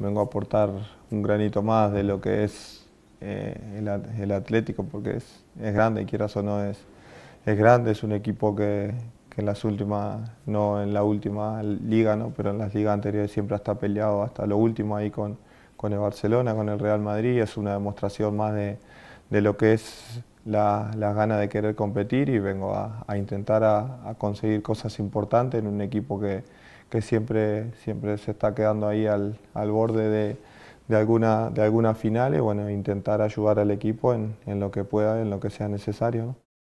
vengo a aportar un granito más de lo que es eh, el, Atlético, porque es, es, grande, quieras o no, es, es grande, es un equipo que, en las últimas, no en la última liga, ¿no? pero en las ligas anteriores siempre estado peleado hasta lo último ahí con, con el Barcelona, con el Real Madrid, es una demostración más de, lo que es las la ganas de querer competir y vengo a, intentar a, conseguir cosas importantes en un equipo que, que siempre, siempre se está quedando ahí al, borde de, de, alguna, final y bueno, intentar ayudar al equipo en, lo que pueda, en lo que sea necesario.